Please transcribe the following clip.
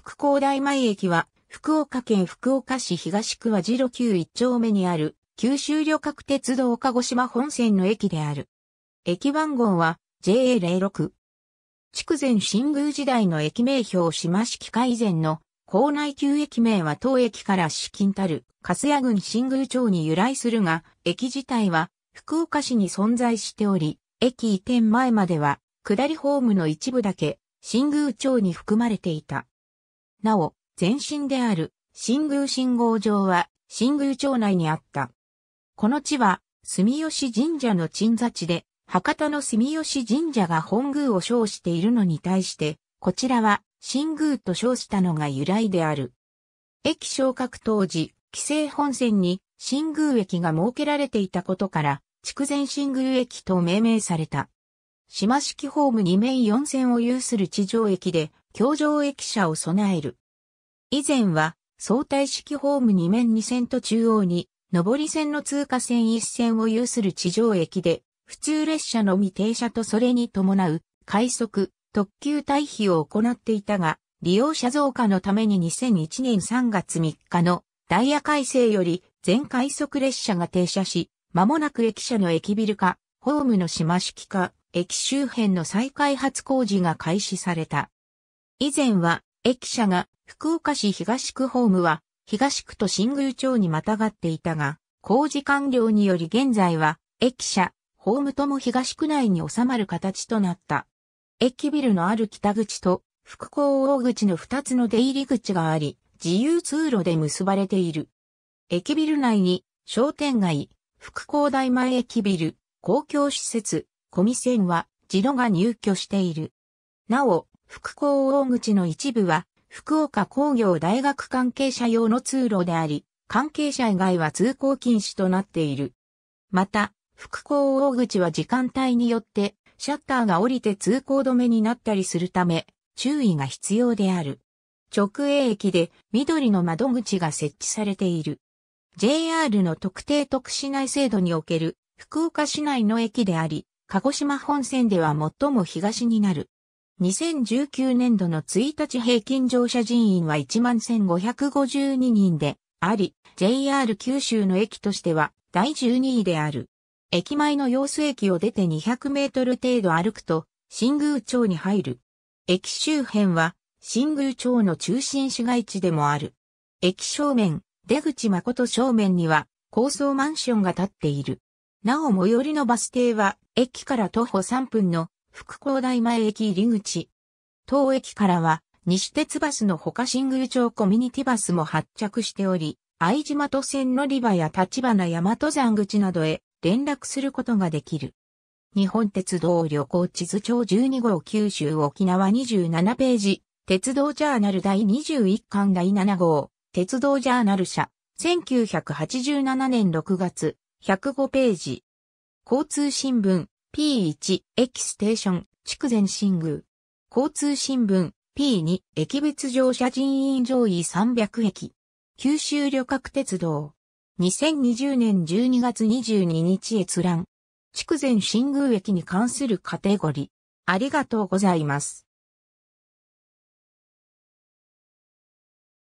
福光大前駅は、福岡県福岡市東区和路旧1丁目にある、九州旅客鉄道鹿児島本線の駅である。駅番号は JA06。筑前新宮時代の駅名標島式改善の校内旧駅名は当駅から至近たる、粕谷郡新宮町に由来するが、駅自体は福岡市に存在しており、駅移転前までは、下りホームの一部だけ、新宮町に含まれていた。なお、前身である新宮信号場は新宮町内にあった。この地は住吉神社の鎮座地で、博多の住吉神社が本宮を称しているのに対して、こちらは新宮と称したのが由来である。駅昇格当時、規制本線に新宮駅が設けられていたことから、筑前新宮駅と命名された。島式ホーム2面4線を有する地上駅で、橋上駅舎を備える。以前は相対式ホーム2面2線と中央に上り線の通過線1線を有する地上駅で普通列車のみ停車とそれに伴う快速、特急退避を行っていたが、利用者増加のために2001年3月3日のダイヤ改正より全快速列車が停車し、間もなく駅舎の駅ビル化、ホームの島式化、駅周辺の再開発工事が開始された。以前は、駅舎が福岡市東区ホームは東区と新宮町にまたがっていたが、工事完了により現在は駅舎、ホームとも東区内に収まる形となった。駅ビルのある北口と福港大口の2つの出入り口があり、自由通路で結ばれている。駅ビル内に商店街、福港大前駅ビル、公共施設、コミセンは、自動が入居している。なお、福光大口の一部は、福岡工業大学関係者用の通路であり、関係者以外は通行禁止となっている。また、福光大口は時間帯によって、シャッターが降りて通行止めになったりするため、注意が必要である。直営駅で緑の窓口が設置されている。JR の特定特市内制度における福岡市内の駅であり、鹿児島本線では最も東になる。2019年度の1日平均乗車人員は11,552人であり、JR 九州の駅としては第12位である。駅前の様子駅を出て200メートル程度歩くと、新宮町に入る。駅周辺は、新宮町の中心市街地でもある。駅正面、出口誠正面には、高層マンションが建っている。なお最寄りのバス停は、駅から徒歩3分の福光大前駅入り口。当駅からは、西鉄バスのほか新宮町コミュニティバスも発着しており、愛島都線乗り場や立花山登山口などへ連絡することができる。日本鉄道旅行地図帳12号九州沖縄27ページ、鉄道ジャーナル第21巻第7号、鉄道ジャーナル社、1987年6月、105ページ。交通新聞、P1、駅ステーション、筑前新宮。交通新聞、P2、駅別乗車人員上位300駅。九州旅客鉄道。2020年12月22日閲覧。筑前新宮駅に関するカテゴリー。ありがとうございます。